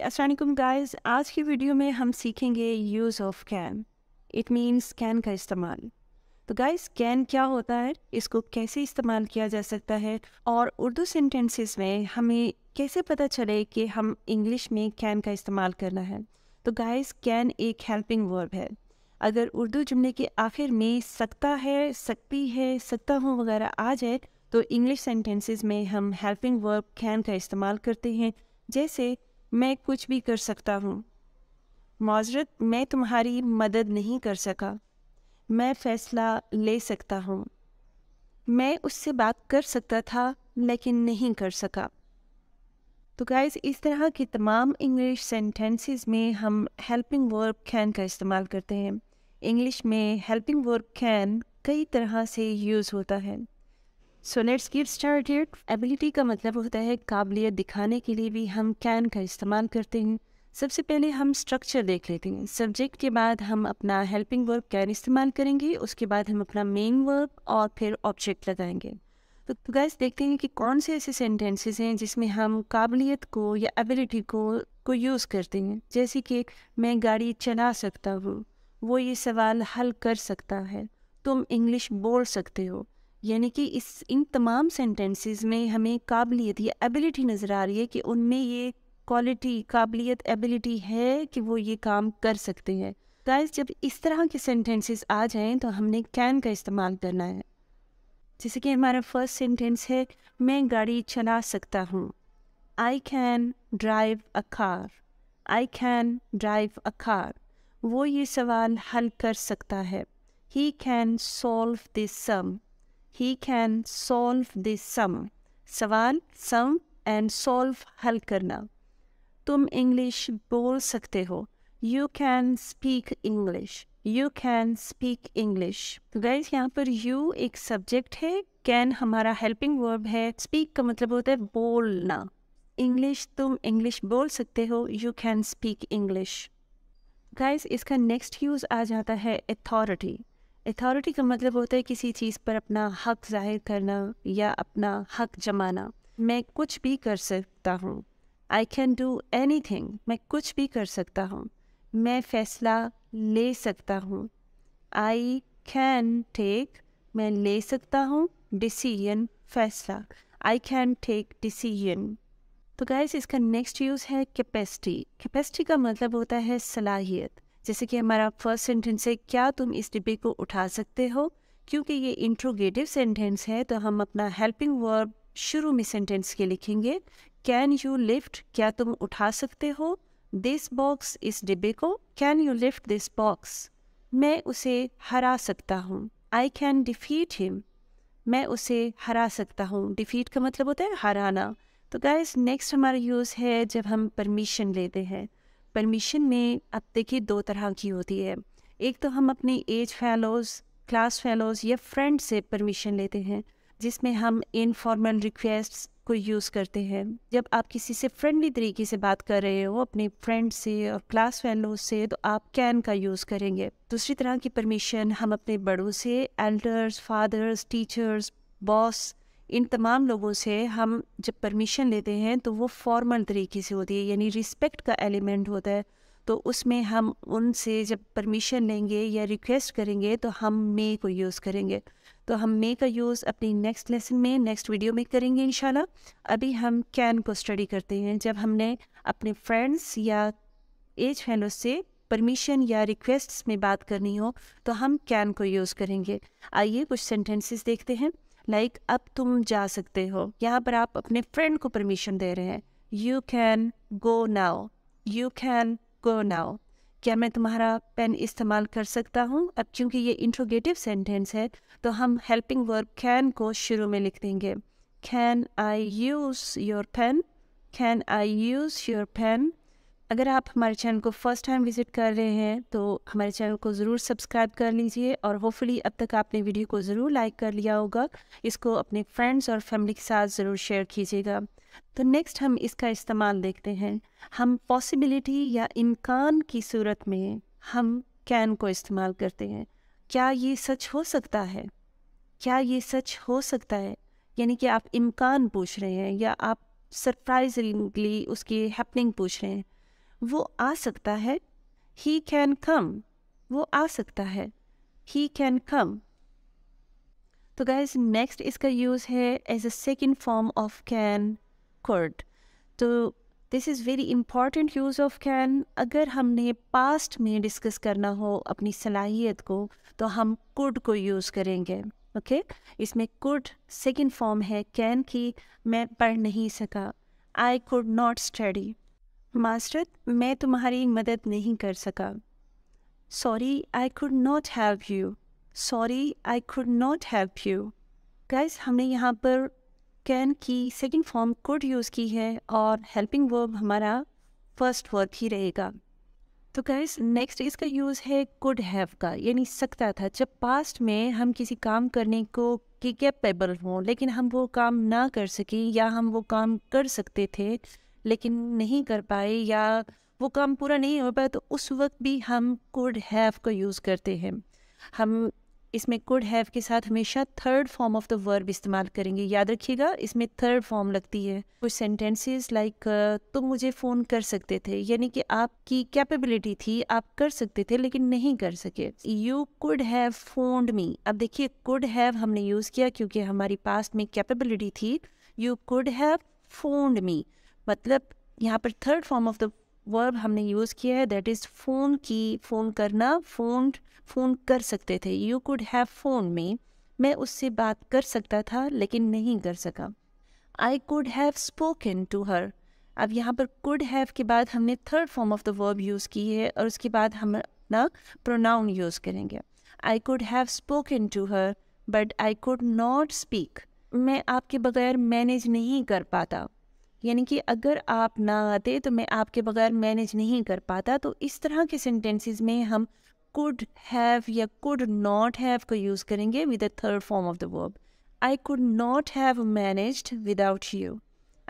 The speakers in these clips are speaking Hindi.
असलम गाइस आज की वीडियो में हम सीखेंगे use of can it means can का इस्तेमाल तो गाइस कैन क्या होता है इसको कैसे इस्तेमाल किया जा सकता है और उर्दू सेंटेंसेस में हमें कैसे पता चले कि हम इंग्लिश में कैन का इस्तेमाल करना है तो गाइस कैन एक हेल्पिंग वर्ब है अगर उर्दू जुमले के आखिर में सकता है सकती है सकता हूँ वगैरह आ जाए तो इंग्लिश सेंटेंसेस में हम हेल्पिंग वर्ब कैन का इस्तेमाल करते हैं जैसे मैं कुछ भी कर सकता हूँ माजरत मैं तुम्हारी मदद नहीं कर सका मैं फ़ैसला ले सकता हूँ मैं उससे बात कर सकता था लेकिन नहीं कर सका तो गाइज इस तरह के तमाम इंग्लिश सेंटेंसेस में हम हेल्पिंग वर्ब कैन का इस्तेमाल करते हैं इंग्लिश में हेल्पिंग वर्ब कैन कई तरह से यूज़ होता है so let's give started ability का मतलब होता है काबिलियत दिखाने के लिए भी हम कैन का इस्तेमाल करते हैं सबसे पहले हम स्ट्रक्चर देख लेते हैं सब्जेक्ट के बाद हम अपना हेल्पिंग वर्क कैन इस्तेमाल करेंगे उसके बाद हम अपना मेन वर्क और फिर ऑब्जेक्ट लगाएंगे तो, तो गैस देखते हैं कि कौन से ऐसे सेंटेंसेस हैं जिसमें हम काबिलियत को या एबिलिटी को को यूज़ करते हैं जैसे कि मैं गाड़ी चला सकता हूँ वो ये सवाल हल कर सकता है तुम इंग्लिश बोल सकते हो यानी कि इस इन तमाम सेंटेंसेस में हमें काबिलियत या एबिलिटी नज़र आ रही है कि उनमें ये क्वालिटी काबिलियत एबिलिटी है कि वो ये काम कर सकते हैं गाइस जब इस तरह के सेंटेंसेस आ जाएं तो हमने कैन का इस्तेमाल करना है जैसे कि हमारा फर्स्ट सेंटेंस है मैं गाड़ी चला सकता हूँ I can drive a car I can drive a car वो ये सवाल हल कर सकता है he can solve this sum he can solve the sum. सवाल सम एंड solve हल करना तुम इंग्लिश बोल सकते हो you can speak English you can speak English तो गाइज यहाँ पर यू एक सब्जेक्ट है कैन हमारा हेल्पिंग वर्ब है स्पीक का मतलब होता है बोलना इंग्लिश तुम इंग्लिश बोल सकते हो you can speak English guys इसका नेक्स्ट यूज़ आ जाता है अथॉरिटी अथॉरिटी का मतलब होता है किसी चीज़ पर अपना हक जाहिर करना या अपना हक जमाना मैं कुछ भी कर सकता हूँ I can do anything मैं कुछ भी कर सकता हूँ मैं फैसला ले सकता हूँ आई कैन टेक मैं ले सकता हूँ डिसीजन फैसला आई कैन टेक डिसीजन तो गाइस इसका नेक्स्ट यूज़ है कैपेसिटी कैपेसिटी का मतलब होता है सलाहियत जैसे कि हमारा फर्स्ट सेंटेंस है क्या तुम इस डिब्बे को उठा सकते हो क्योंकि ये इंट्रोगेटिव सेंटेंस है तो हम अपना हेल्पिंग वर्ब शुरू में सेंटेंस के लिखेंगे कैन यू लिफ्ट क्या तुम उठा सकते हो दिस बॉक्स इस डिब्बे को can you lift this box मैं उसे हरा सकता हूँ आई कैन डिफीट हिम मैं उसे हरा सकता हूँ डिफीट का मतलब होता है हराना तो गाइस नेक्स्ट हमारा यूज़ है जब हम परमिशन लेते हैं परमिशन में अब देखिए दो तरह की होती है एक तो हम अपने एज फेलोज़ क्लास फेलोज़ या फ्रेंड से परमिशन लेते हैं जिसमें हम इनफॉर्मल रिक्वेस्ट को यूज़ करते हैं जब आप किसी से फ्रेंडली तरीके से बात कर रहे हो अपने फ्रेंड से और क्लास फेलोज से तो आप कैन का यूज़ करेंगे दूसरी तरह की परमिशन हम अपने बड़ों से एल्डर्स फादर्स टीचर्स बॉस इन तमाम लोगों से हम जब परमिशन लेते हैं तो वो फॉर्मल तरीके से होती है यानी रिस्पेक्ट का एलिमेंट होता है तो उसमें हम उनसे जब परमिशन लेंगे या रिक्वेस्ट करेंगे तो हम मे को यूज़ करेंगे तो हम मे का यूज़ अपनी नेक्स्ट लेसन में नेक्स्ट वीडियो में करेंगे इन अभी हम कैन को स्टडी करते हैं जब हमने अपने फ्रेंड्स या एज फैलों से परमिशन या रिक्वेस्ट्स में बात करनी हो तो हम कैन को यूज़ करेंगे आइए कुछ सेंटेंसेस देखते हैं लाइक like, अब तुम जा सकते हो यहाँ पर आप अपने फ्रेंड को परमिशन दे रहे हैं you can go now you can go now क्या मैं तुम्हारा पेन इस्तेमाल कर सकता हूँ अब क्योंकि ये इंट्रोगेटिव सेंटेंस है तो हम हेल्पिंग वर्ब कैन को शुरू में लिख देंगे can I use your pen can I use your pen अगर आप हमारे चैनल को फर्स्ट टाइम विजिट कर रहे हैं तो हमारे चैनल को ज़रूर सब्सक्राइब कर लीजिए और होपफुली अब तक आपने वीडियो को ज़रूर लाइक कर लिया होगा इसको अपने फ्रेंड्स और फैमिली के साथ ज़रूर शेयर कीजिएगा तो नेक्स्ट हम इसका इस्तेमाल देखते हैं हम पॉसिबिलिटी या इम्कान की सूरत में हम कैन को इस्तेमाल करते हैं क्या ये सच हो सकता है क्या ये सच हो सकता है यानी कि आप इम्कान पूछ रहे हैं या आप सरप्राइजिंगली उसकी हैपनिंग पूछ रहे हैं वो आ सकता है ही कैन कम वो आ सकता है ही कैन कम तो गैस नेक्स्ट इसका यूज़ है as a second form of can could तो this is very important use of can अगर हमने पास्ट में डिस्कस करना हो अपनी सलाहियत को तो हम कुड को यूज़ करेंगे ओके okay? इसमें कुड सेकेंड फॉर्म है कैन की मैं पढ़ नहीं सका आई कुड नॉट स्टडी मास्टरत मैं तुम्हारी मदद नहीं कर सका sorry I could not help you sorry I could not help you guys हमने यहाँ पर कैन की सेकंड फॉर्म कुड यूज़ की है और हेल्पिंग वर्ब हमारा फर्स्ट वर्ब ही रहेगा तो गाइस नेक्स्ट इसका यूज़ है कुड हैव का यानी सकता था जब पास्ट में हम किसी काम करने को कि कैपेबल हों लेकिन हम वो काम ना कर सके या हम वो काम कर सकते थे लेकिन नहीं कर पाए या वो काम पूरा नहीं हो पाया तो उस वक्त भी हम कुड हैव को यूज़ करते हैं हम इसमें कुड हैव के साथ हमेशा third form of the verb इस्तेमाल करेंगे याद रखिएगा इसमें थर्ड फॉर्म लगती है कुछ सेंटेंसेस लाइक तुम मुझे फ़ोन कर सकते थे यानी कि आपकी कैपेबिलिटी थी आप कर सकते थे लेकिन नहीं कर सके you could have phoned me अब देखिए कुड हैव हमने यूज़ किया क्योंकि हमारी पास्ट में कैपेबिलिटी थी you could have phoned me मतलब यहाँ पर third form of the verb हमने यूज़ किया है दैट इज़ फ़ोन की फ़ोन करना फ़ोन फ़ोन कर सकते थे यू कुड हैव फ़ोन में मैं उससे बात कर सकता था लेकिन नहीं कर सका I could have spoken to her अब यहाँ पर कुड हैव के बाद हमने third form of the verb use की है और उसके बाद हम अपना प्रोनाउन यूज़ करेंगे I could have spoken to her but I could not speak मैं आपके बगैर मैनेज नहीं कर पाता यानी कि अगर आप ना आते तो मैं आपके बगैर मैनेज नहीं कर पाता तो इस तरह के सेंटेंसेस में हम कुड हैव या कुड नॉट हैव को यूज़ करेंगे with a third form of the verb I could not have managed without you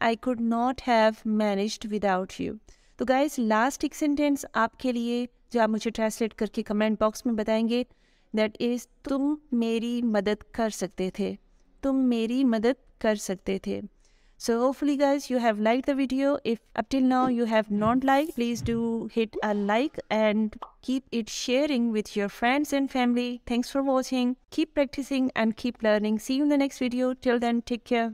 I could not have managed without you तो गाइज लास्ट एक सेंटेंस आपके लिए जो आप मुझे ट्रांसलेट करके कमेंट बॉक्स में बताएंगे दैट इज़ तुम मेरी मदद कर सकते थे तुम मेरी मदद कर सकते थे So hopefully guys you have liked the video. If up till now you have not liked, please do hit a like and keep it sharing with your friends and family. Thanks for watching. Keep practicing and keep learning. See you in the next video. Till then take care.